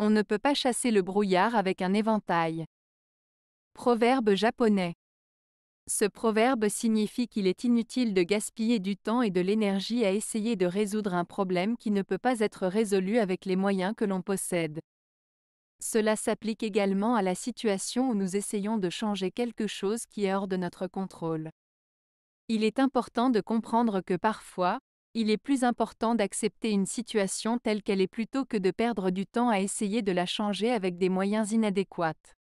On ne peut pas chasser le brouillard avec un éventail. Proverbe japonais. Ce proverbe signifie qu'il est inutile de gaspiller du temps et de l'énergie à essayer de résoudre un problème qui ne peut pas être résolu avec les moyens que l'on possède. Cela s'applique également à la situation où nous essayons de changer quelque chose qui est hors de notre contrôle. Il est important de comprendre que parfois, il est plus important d'accepter une situation telle qu'elle est plutôt que de perdre du temps à essayer de la changer avec des moyens inadéquats.